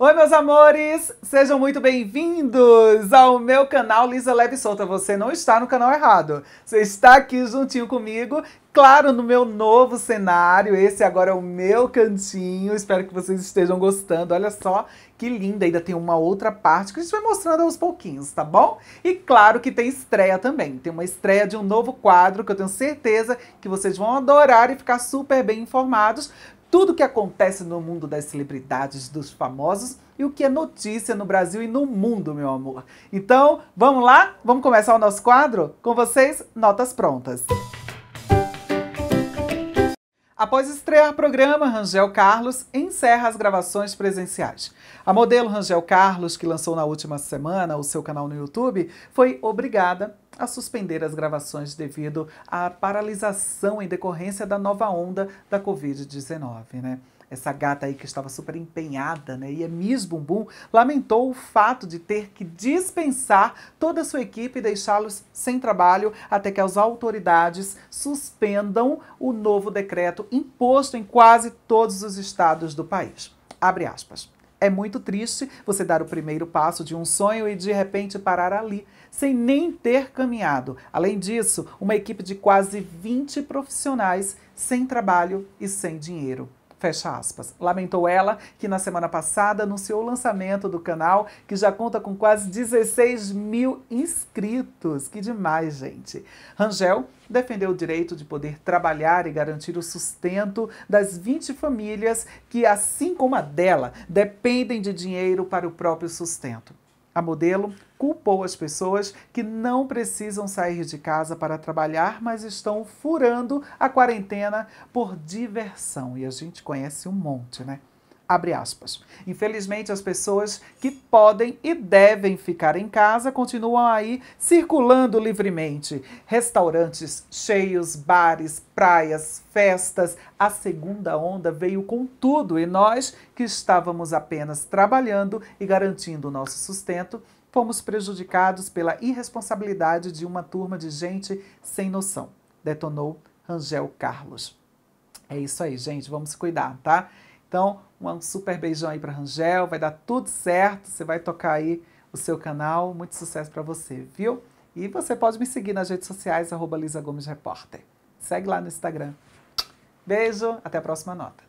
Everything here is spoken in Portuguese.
Oi, meus amores! Sejam muito bem-vindos ao meu canal Lisa Leve Solta. Você não está no canal errado. Você está aqui juntinho comigo, claro, no meu novo cenário. Esse agora é o meu cantinho. Espero que vocês estejam gostando. Olha só que linda! Ainda tem uma outra parte que a gente vai mostrando aos pouquinhos, tá bom? E claro que tem estreia também. Tem uma estreia de um novo quadro que eu tenho certeza que vocês vão adorar e ficar super bem informados, tudo que acontece no mundo das celebridades, dos famosos e o que é notícia no Brasil e no mundo, meu amor. Então, vamos lá? Vamos começar o nosso quadro? Com vocês, notas prontas. Após estrear programa, Rangel Carlos encerra as gravações presenciais. A modelo Rangel Carlos, que lançou na última semana o seu canal no YouTube, foi obrigada a suspender as gravações devido à paralisação em decorrência da nova onda da Covid-19, né? Essa gata aí que estava super empenhada, né? E é Miss Bumbum lamentou o fato de ter que dispensar toda a sua equipe e deixá-los sem trabalho até que as autoridades suspendam o novo decreto imposto em quase todos os estados do país. Abre aspas. É muito triste você dar o primeiro passo de um sonho e de repente parar ali, sem nem ter caminhado. Além disso, uma equipe de quase 20 profissionais sem trabalho e sem dinheiro. Fecha aspas. Lamentou ela que na semana passada anunciou o lançamento do canal, que já conta com quase 16 mil inscritos. Que demais, gente. Rangel defendeu o direito de poder trabalhar e garantir o sustento das 20 famílias que, assim como a dela, dependem de dinheiro para o próprio sustento. A modelo culpou as pessoas que não precisam sair de casa para trabalhar, mas estão furando a quarentena por diversão. E a gente conhece um monte, né? Abre aspas. Infelizmente, as pessoas que podem e devem ficar em casa continuam aí circulando livremente. Restaurantes cheios, bares, praias, festas. A segunda onda veio com tudo e nós, que estávamos apenas trabalhando e garantindo o nosso sustento, fomos prejudicados pela irresponsabilidade de uma turma de gente sem noção. Detonou Rangel Carlos. É isso aí, gente. Vamos se cuidar, tá? Então, um super beijão aí para Rangel, vai dar tudo certo, você vai tocar aí o seu canal, muito sucesso para você, viu? E você pode me seguir nas redes sociais, @lisa_gomes_reporter, Lisa Gomes Repórter. Segue lá no Instagram. Beijo, até a próxima nota.